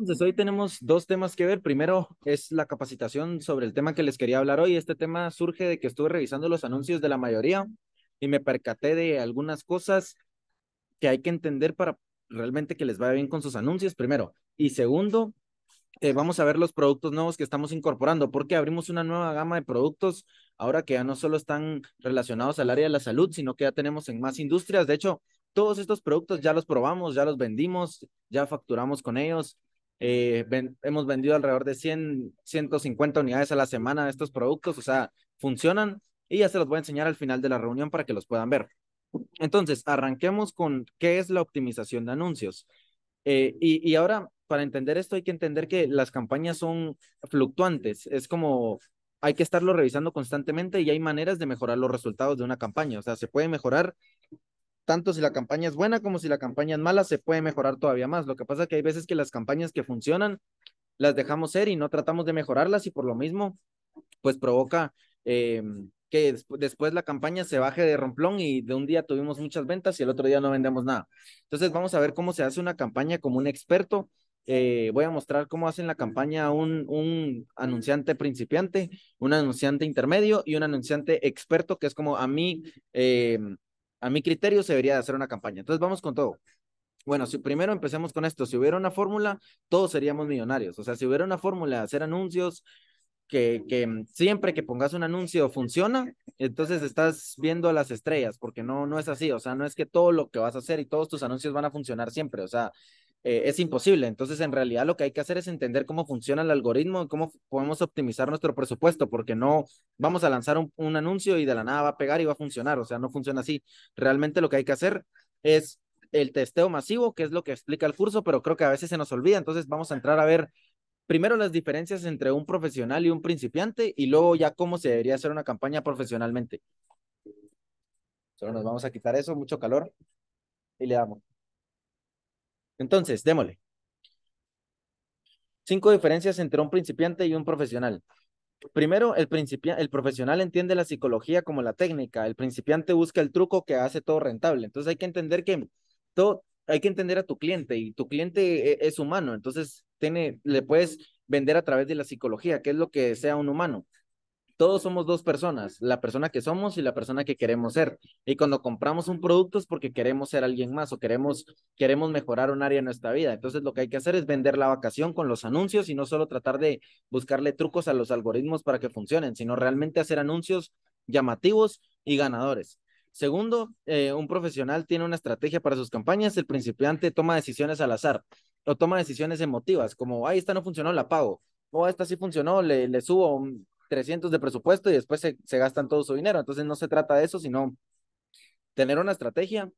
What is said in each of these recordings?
Entonces, hoy tenemos dos temas que ver. Primero es la capacitación sobre el tema que les quería hablar hoy. Este tema surge de que estuve revisando los anuncios de la mayoría y me percaté de algunas cosas que hay que entender para realmente que les vaya bien con sus anuncios, primero. Y segundo, eh, vamos a ver los productos nuevos que estamos incorporando, porque abrimos una nueva gama de productos ahora que ya no solo están relacionados al área de la salud, sino que ya tenemos en más industrias. De hecho, todos estos productos ya los probamos, ya los vendimos, ya facturamos con ellos, eh, hemos vendido alrededor de 100, 150 unidades a la semana de estos productos, o sea, funcionan y ya se los voy a enseñar al final de la reunión para que los puedan ver. Entonces, arranquemos con qué es la optimización de anuncios. Eh, y, y ahora, para entender esto, hay que entender que las campañas son fluctuantes, es como hay que estarlo revisando constantemente y hay maneras de mejorar los resultados de una campaña, o sea, se puede mejorar tanto si la campaña es buena como si la campaña es mala, se puede mejorar todavía más. Lo que pasa es que hay veces que las campañas que funcionan las dejamos ser y no tratamos de mejorarlas y por lo mismo, pues provoca eh, que después la campaña se baje de romplón y de un día tuvimos muchas ventas y el otro día no vendemos nada. Entonces vamos a ver cómo se hace una campaña como un experto. Eh, voy a mostrar cómo hacen la campaña un, un anunciante principiante, un anunciante intermedio y un anunciante experto, que es como a mí eh, a mi criterio se debería de hacer una campaña. Entonces vamos con todo. Bueno, si primero empecemos con esto. Si hubiera una fórmula, todos seríamos millonarios. O sea, si hubiera una fórmula de hacer anuncios, que, que, mm, siempre que pongas un anuncio funciona, entonces estás viendo a las estrellas, porque no, no es así, o sea, no es que todo lo que vas a hacer y todos tus anuncios van a funcionar siempre, o sea, eh, es imposible. Entonces, en realidad lo que hay que hacer es entender cómo funciona el algoritmo y cómo podemos optimizar nuestro presupuesto, porque no vamos a lanzar un, anuncio y de la nada va a pegar y va a funcionar. O sea, no funciona así. Realmente lo que hay que hacer es el testeo masivo, que es lo que explica el curso, pero creo que a veces se nos olvida. Entonces, vamos a entrar a ver primero las diferencias entre un profesional y un principiante y luego ya cómo se debería hacer una campaña profesionalmente. Solo nos vamos a quitar eso, mucho calor, y le damos. Entonces, démosle. Cinco diferencias entre un principiante y un profesional. Primero, el, el profesional entiende la psicología como la técnica. El principiante busca el truco que hace todo rentable. Entonces hay que entender que todo, hay que entender a tu cliente y tu cliente e-, es humano. Entonces tiene, le puedes vender a través de la psicología, que es lo que desea un humano todos somos dos personas, la persona que somos y la persona que queremos ser. Y cuando compramos un producto es porque queremos ser alguien más o queremos, queremos mejorar un área de nuestra vida. Entonces lo que hay que hacer es vender la vacación con los anuncios y no solo tratar de buscarle trucos a los algoritmos para que funcionen, sino realmente hacer anuncios llamativos y ganadores. Segundo, eh, un profesional tiene una estrategia para sus campañas, el principiante toma decisiones al azar o toma decisiones emotivas, como, ay, esta no funcionó, la pago, o oh, esta sí funcionó, le subo 300 de presupuesto y después se, gastan todo su dinero. Entonces no se trata de eso, sino tener una estrategia,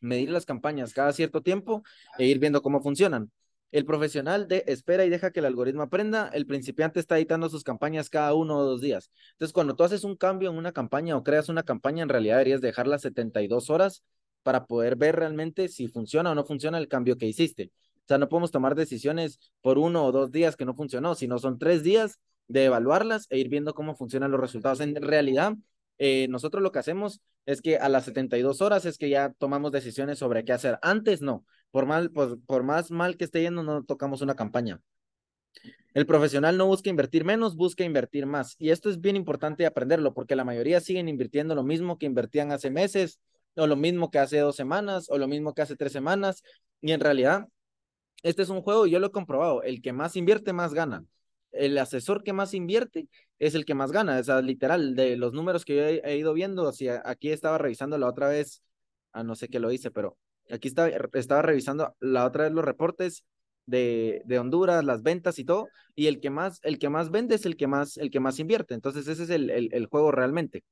medir las campañas cada cierto tiempo e ir viendo cómo funcionan. El profesional de, espera y deja que el algoritmo aprenda. El principiante está editando sus campañas cada uno o dos días. Entonces, cuando tú haces un cambio en una campaña o creas una campaña, en realidad deberías dejarla 72 horas para poder ver realmente si funciona o no funciona el cambio que hiciste. O sea, no podemos tomar decisiones por uno o dos días que no funcionó, sino son tres días de evaluarlas e ir viendo cómo funcionan los resultados. En realidad, eh, nosotros lo que hacemos es que a las 72 horas es que ya tomamos decisiones sobre qué hacer. Antes no, por, mal, por, pues, por más mal que esté yendo, no tocamos una campaña. El profesional no busca invertir menos, busca invertir más. Y esto es bien importante aprenderlo porque la mayoría siguen invirtiendo lo mismo que invertían hace meses o lo mismo que hace dos semanas o lo mismo que hace tres semanas. Y en realidad, este es un juego, y yo lo he comprobado, el que más invierte, más gana el asesor que más invierte es el que más gana. O sea, literal, de los números que yo he, ido viendo, si aquí estaba revisando la otra vez, a ah, no sé qué lo hice, pero aquí estaba, estaba revisando la otra vez los reportes de, Honduras, las ventas y todo, y el que más, el que más vende es el que más, el que más invierte. Entonces, ese es el, el, juego realmente.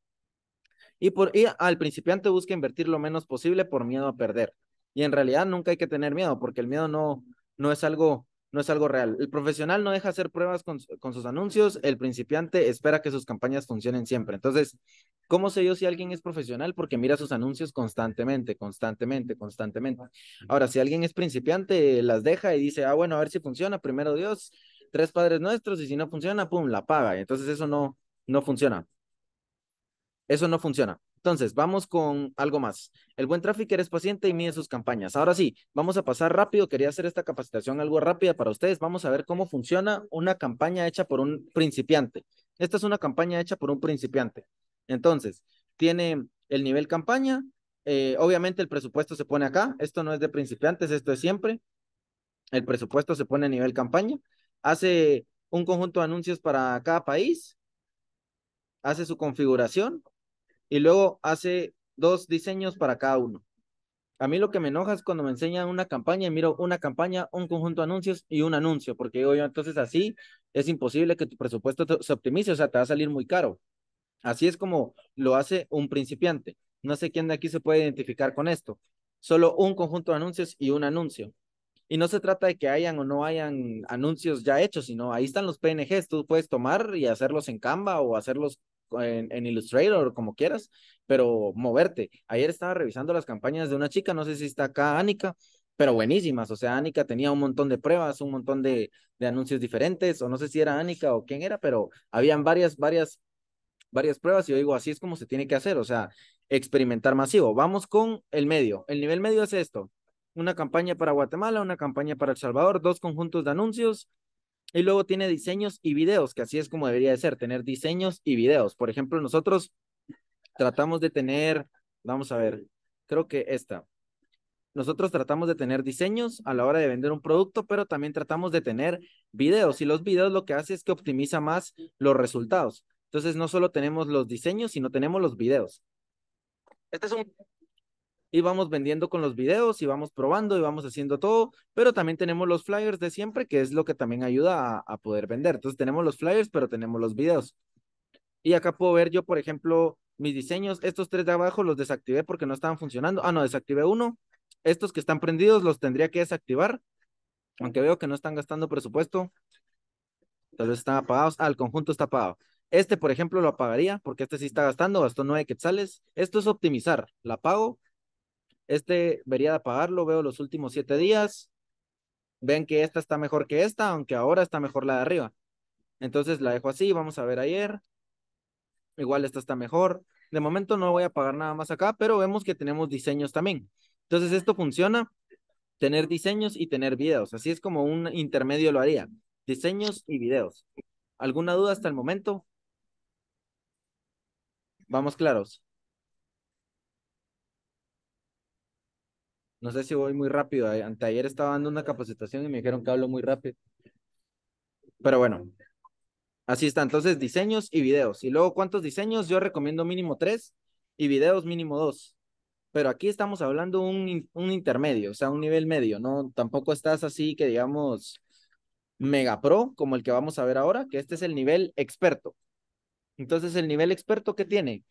Y, por, y al principiante busca invertir lo menos posible por miedo a perder. Y en realidad nunca hay que tener miedo, porque el miedo no, no es algo no es algo real. El profesional no deja hacer pruebas con, con, sus anuncios, el principiante espera que sus campañas funcionen siempre. Entonces, ¿cómo sé yo si alguien es profesional? Porque mira sus anuncios constantemente, constantemente, constantemente. Ahora, si alguien es principiante, las deja y dice, ah, bueno, a ver si funciona, primero Dios, tres padres nuestros, y si no funciona, pum, la paga. Entonces, eso no, no funciona. Eso no funciona. Entonces, vamos con algo más. El buen trafficker es paciente y mide sus campañas. Ahora sí, vamos a pasar rápido. Quería hacer esta capacitación algo rápida para ustedes. Vamos a ver cómo funciona una campaña hecha por un principiante. Esta es una campaña hecha por un principiante. Entonces, tiene el nivel campaña. Eh, obviamente el presupuesto se pone acá. Esto no es de principiantes, esto es siempre. El presupuesto se pone a nivel campaña. Hace un conjunto de anuncios para cada país. Hace su configuración y luego hace dos diseños para cada uno. A mí lo que me enoja es cuando me enseñan una campaña y miro una campaña, un conjunto de anuncios y un anuncio, porque digo yo, entonces así es imposible que tu presupuesto se optimice, o sea, te va a salir muy caro. Así es como lo hace un principiante. No sé quién de aquí se puede identificar con esto. Solo un conjunto de anuncios y un anuncio. Y no se trata de que hayan o no hayan anuncios ya hechos, sino ahí están los PNGs, tú puedes tomar y hacerlos en Canva o hacerlos en, en Illustrator, como quieras, pero moverte. Ayer estaba revisando las campañas de una chica, no sé si está acá Anika, pero buenísimas. O sea, Anika tenía un montón de pruebas, un montón de, de anuncios diferentes, o no sé si era Anika o quién era, pero habían varias, varias, varias pruebas y yo digo, así es como se tiene que hacer, o sea, experimentar masivo. Vamos con el medio. El nivel medio es esto. Una campaña para Guatemala, una campaña para El Salvador, dos conjuntos de anuncios, y luego tiene diseños y videos, que así es como debería de ser, tener diseños y videos. Por ejemplo, nosotros tratamos de tener, vamos a ver, creo que esta. Nosotros tratamos de tener diseños a la hora de vender un producto, pero también tratamos de tener videos. Y los videos lo que hace es que optimiza más los resultados. Entonces, no solo tenemos los diseños, sino tenemos los videos. Este es un y vamos vendiendo con los videos y vamos probando y vamos haciendo todo, pero también tenemos los flyers de siempre, que es lo que también ayuda a, poder vender. Entonces tenemos los flyers, pero tenemos los videos. Y acá puedo ver yo, por ejemplo, mis diseños, estos tres de abajo los desactivé porque no estaban funcionando. Ah, no, desactivé uno. Estos que están prendidos los tendría que desactivar, aunque veo que no están gastando presupuesto. Entonces están apagados. Ah, el conjunto está apagado. Este, por ejemplo, lo apagaría porque este sí está gastando, gastó nueve quetzales. Esto es optimizar. La apago este debería de apagarlo, veo los últimos siete días. Ven que esta está mejor que esta, aunque ahora está mejor la de arriba. Entonces la dejo así, vamos a ver ayer. Igual esta está mejor. De momento no voy a apagar nada más acá, pero vemos que tenemos diseños también. Entonces esto funciona, tener diseños y tener videos. Así es como un intermedio lo haría, diseños y videos. ¿Alguna duda hasta el momento? Vamos claros. No sé si voy muy rápido. Eh, anteayer estaba dando una capacitación y me dijeron que hablo muy rápido. Pero bueno, así está. Entonces, diseños y videos. Y luego, ¿cuántos diseños? Yo recomiendo mínimo tres y videos mínimo dos. Pero aquí estamos hablando un, un intermedio, o sea, un nivel medio, ¿no? Tampoco estás así que digamos mega pro, como el que vamos a ver ahora, que este es el nivel experto. Entonces, el nivel experto que tiene,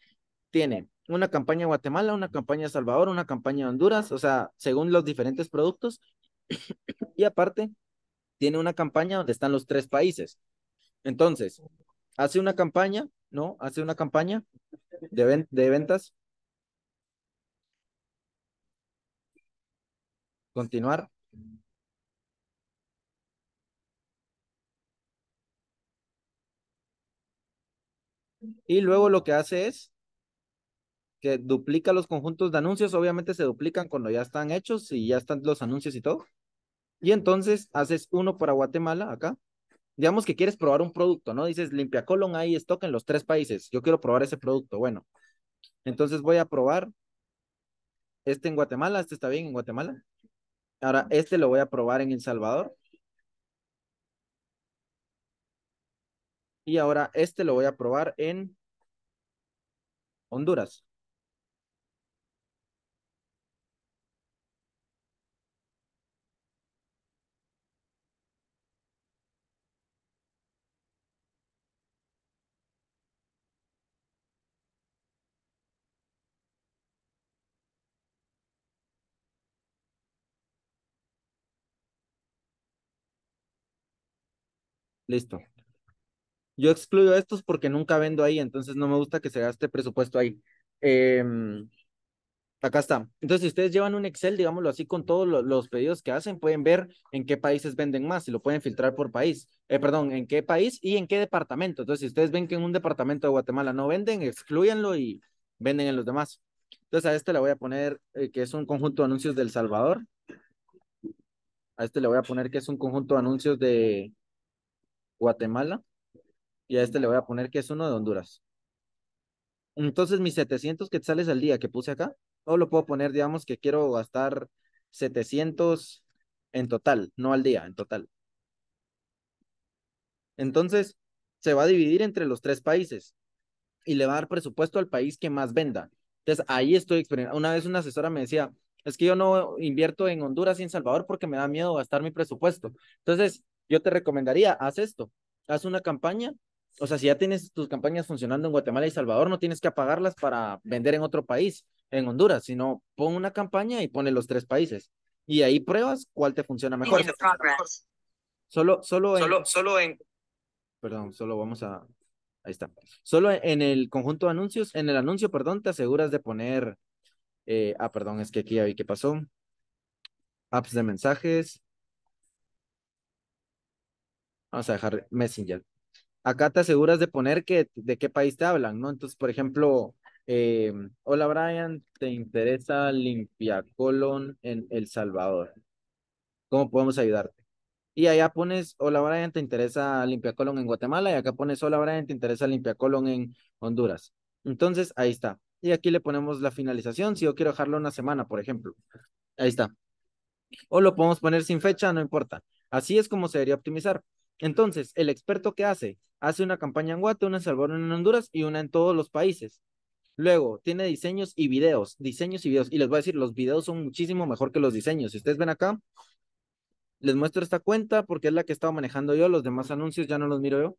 tiene una campaña Guatemala, una campaña Salvador, una campaña Honduras, o sea, según los diferentes productos. y aparte, tiene una campaña donde están los tres países. Entonces, hace una campaña, ¿no? Hace una campaña de, de ventas. Continuar. Y luego lo que hace es que duplica los conjuntos de anuncios, obviamente se duplican cuando ya están hechos y ya están los anuncios y todo. Y entonces haces uno para Guatemala acá. Digamos que quieres probar un producto, ¿no? Dices, limpia colon, ahí stock en los tres países. Yo quiero probar ese producto. Bueno, entonces voy a probar este en Guatemala. Este está bien en Guatemala. Ahora, este lo voy a probar en El Salvador. Y ahora este lo voy a probar en Honduras. Listo. Yo excluyo estos porque nunca vendo ahí, entonces no me gusta que se gaste presupuesto ahí. Em, acá está. Entonces, si ustedes llevan un Excel, digámoslo así, con todos los pedidos que hacen, pueden ver en qué países venden más y lo pueden filtrar por país. Eh, perdón, en qué país y en qué departamento. Entonces, si ustedes ven que en un departamento de Guatemala no venden, excluyanlo y venden en los demás. Entonces, a este le voy a poner eh, que es un conjunto de anuncios del Salvador. A este le voy a poner que es un conjunto de anuncios de Guatemala. Y a este le voy a poner que es uno de Honduras. Entonces, mis 700 que sales al día que puse acá, o lo puedo poner, digamos, que quiero gastar 700 en total, no al día, en total. Entonces, se va a dividir entre los tres países y le va a dar presupuesto al país que más venda. Entonces, ahí estoy experimentando. Una vez una asesora me decía, es que yo no invierto en Honduras y en Salvador porque me da miedo gastar mi presupuesto. Entonces, yo te recomendaría, haz esto, haz una campaña. O sea, si ya tienes tus campañas funcionando en Guatemala y Salvador, no tienes que apagarlas para vender en otro país, en Honduras, sino pon una campaña y pone los tres países. Y ahí pruebas cuál te funciona mejor. Solo, solo en... Solo, solo en... Perdón, solo vamos a... Ahí está. Solo en el conjunto de anuncios, en el anuncio, perdón, te aseguras de poner... Eh, ah, perdón, es que aquí ya qué pasó. Apps de mensajes, Vamos a dejar Messenger. Acá te aseguras de poner que, de qué país te hablan, ¿no? Entonces, por ejemplo, eh, hola Brian, ¿te interesa colon en El Salvador? ¿Cómo podemos ayudarte? Y allá pones, hola Brian, ¿te interesa colon en Guatemala? Y acá pones, hola Brian, ¿te interesa colon en Honduras? Entonces, ahí está. Y aquí le ponemos la finalización, si yo quiero dejarlo una semana, por ejemplo. Ahí está. O lo podemos poner sin fecha, no importa. Así es como se debería optimizar. Entonces, ¿el experto que hace? Hace una campaña en Guate, una en Salvador, una en Honduras y una en todos los países. Luego, tiene diseños y videos, diseños y videos. Y les voy a decir, los videos son muchísimo mejor que los diseños. Si ustedes ven acá, les muestro esta cuenta porque es la que he manejando yo. Los demás anuncios ya no los miro yo.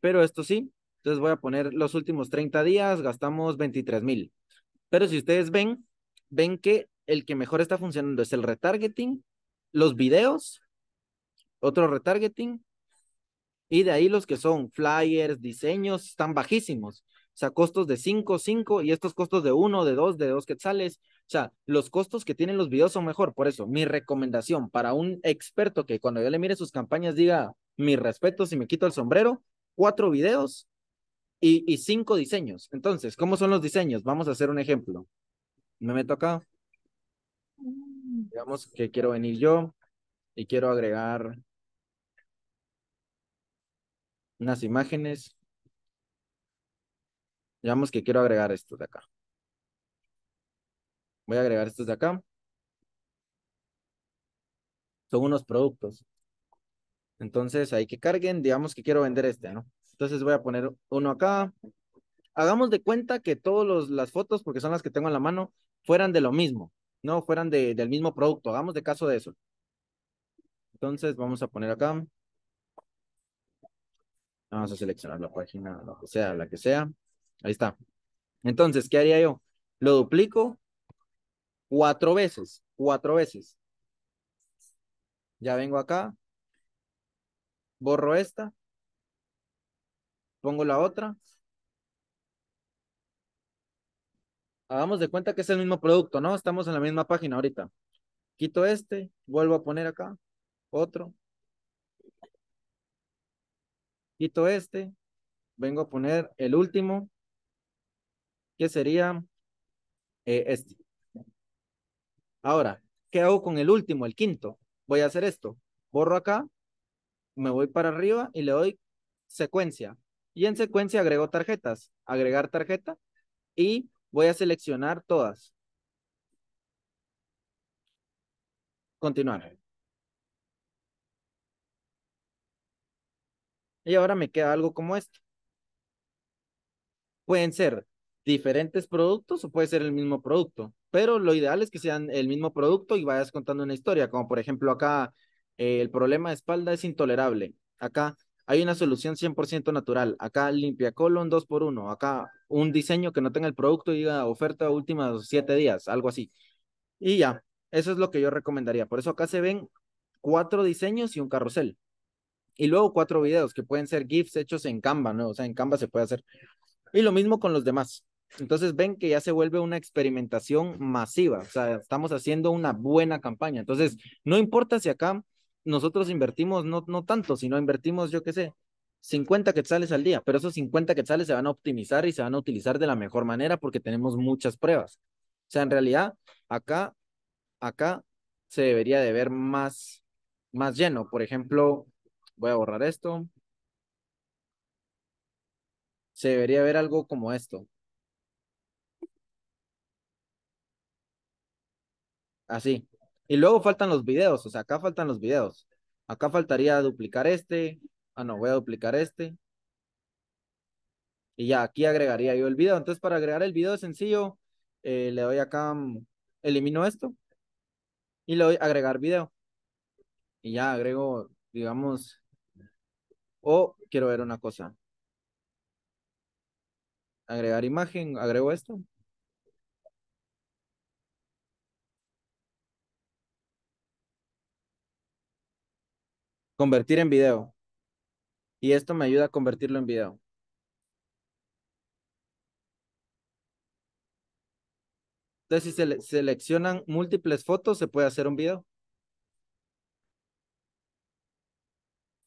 Pero esto sí. Entonces voy a poner los últimos 30 días, gastamos 23 mil. Pero si ustedes ven, ven que el que mejor está funcionando es el retargeting, los videos otro retargeting. Y de ahí los que son flyers, diseños, están bajísimos. O sea, costos de 5, 5 y estos costos de 1, de 2, de 2 quetzales. O sea, los costos que tienen los videos son mejor. Por eso, mi recomendación para un experto que cuando yo le mire sus campañas diga, mis respetos si me quito el sombrero, cuatro videos y, y cinco diseños. Entonces, ¿cómo son los diseños? Vamos a hacer un ejemplo. Me meto acá. Mm. Digamos que quiero venir yo y quiero agregar unas imágenes. Digamos que quiero agregar estos de acá. Voy a agregar estos de acá. Son unos productos. Entonces, hay que carguen, digamos que quiero vender este, ¿no? Entonces voy a poner uno acá. Hagamos de cuenta que todas las fotos, porque son las que tengo en la mano, fueran de lo mismo, no fueran del mismo producto. Hagamos de caso de eso. Entonces, vamos a poner acá. Vamos a seleccionar la página, lo que sea, la que sea. Ahí está. Entonces, ¿qué haría yo? Lo duplico cuatro veces, cuatro veces. Ya vengo acá, borro esta, pongo la otra. Hagamos de cuenta que es el mismo producto, ¿no? Estamos en la misma página ahorita. Quito este, vuelvo a poner acá, otro, Quito este, vengo a poner el último, que sería eh, este. Ahora, ¿qué hago con el último, el quinto? Voy a hacer esto. Borro acá, me voy para arriba y le doy secuencia. Y en secuencia agrego tarjetas. Agregar tarjeta y voy a seleccionar todas. Continuar. Y ahora me queda algo como esto. Pueden ser diferentes productos o puede ser el mismo producto, pero lo ideal es que sean el mismo producto y vayas contando una historia, como por ejemplo acá eh, el problema de espalda es intolerable, acá hay una solución 100% natural, acá limpia colon 2x1, acá un diseño que no tenga el producto y diga oferta última 7 días, algo así. Y ya, eso es lo que yo recomendaría. Por eso acá se ven cuatro diseños y un carrusel y luego cuatro videos que pueden ser GIFs hechos en Canva, ¿no? O sea, en Canva se puede hacer. Y lo mismo con los demás. Entonces ven que ya se vuelve una experimentación masiva, o sea, estamos haciendo una buena campaña. Entonces, no importa si acá nosotros invertimos, no, no tanto, sino invertimos, yo qué sé, 50 quetzales al día, pero esos 50 quetzales se van a optimizar y se van a utilizar de la mejor manera porque tenemos muchas pruebas. O sea, en realidad, acá, acá se debería de ver más, más lleno. Por ejemplo, Voy a borrar esto. Se debería ver algo como esto. Así. Y luego faltan los videos, o sea, acá faltan los videos. Acá faltaría duplicar este. Ah, no, voy a duplicar este. Y ya, aquí agregaría yo el video. Entonces, para agregar el video sencillo, eh, le doy acá, mm, elimino esto. Y le doy agregar video. Y ya agrego, digamos, o quiero ver una cosa. Agregar imagen, agrego esto. Convertir en video. Y esto me ayuda a convertirlo en video. Entonces, si se seleccionan múltiples fotos, se puede hacer un video.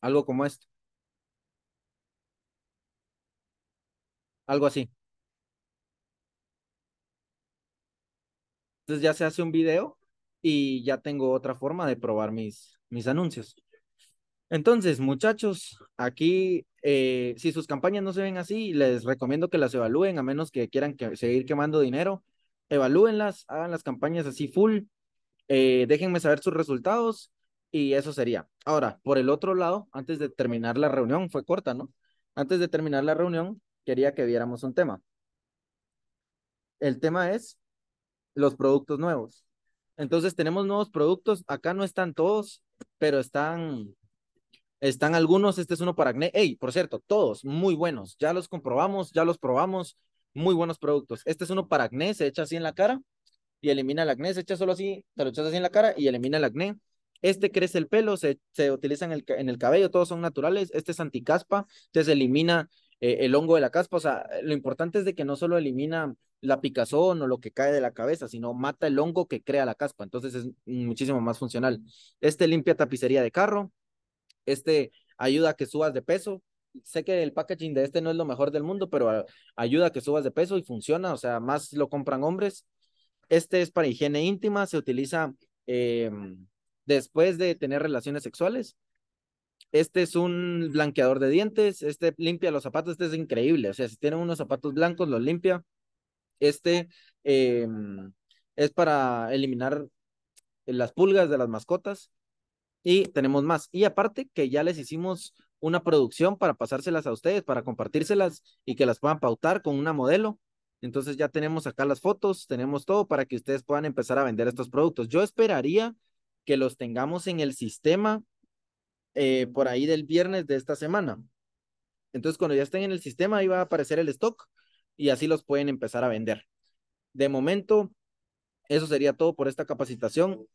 Algo como esto. algo así. Entonces ya se hace un video y ya tengo otra forma de probar mis, mis anuncios. Entonces, muchachos, aquí, eh, si sus campañas no se ven así, les recomiendo que las evalúen, a menos que quieran seguir quemando dinero. Evalúenlas, hagan las campañas así full, eh, déjenme saber sus resultados y eso sería. Ahora, por el otro lado, antes de terminar la reunión, fue corta, ¿no? Antes de terminar la reunión, quería que viéramos un tema. El tema es los productos nuevos. Entonces tenemos nuevos productos, acá no están todos, pero están están algunos, este es uno para acné. Ey, por cierto, todos muy buenos, ya los comprobamos, ya los probamos, muy buenos productos. Este es uno para acné, se echa así en la cara y elimina el acné, se echa solo así, te lo echas así en la cara y elimina el acné. Este crece el pelo, se, se utiliza en el, en el cabello, todos son naturales. Este es anticaspa, entonces elimina eh, el hongo de la caspa. O sea, lo importante es de que no solo elimina la picazón o lo que cae de la cabeza, sino mata el hongo que crea la caspa. Entonces es muchísimo más funcional. Este limpia tapicería de carro. Este ayuda a que subas de peso. Sé que el packaging de este no es lo mejor del mundo, pero ayuda a que subas de peso y funciona. O sea, más lo compran hombres. Este es para higiene íntima, se utiliza em, después de tener relaciones sexuales este es un blanqueador de dientes, este limpia los zapatos, este es increíble, o sea, si tienen unos zapatos blancos, los limpia. Este em, es para eliminar las pulgas de las mascotas y tenemos más. Y aparte que ya les hicimos una producción para pasárselas a ustedes, para compartírselas y que las puedan pautar con una modelo. Entonces ya tenemos acá las fotos, tenemos todo para que ustedes puedan empezar a vender estos productos. Yo esperaría que los tengamos en el sistema eh, por ahí del viernes de esta semana. Entonces, cuando ya estén en el sistema, ahí va a aparecer el stock y así los pueden empezar a vender. De momento, eso sería todo por esta capacitación.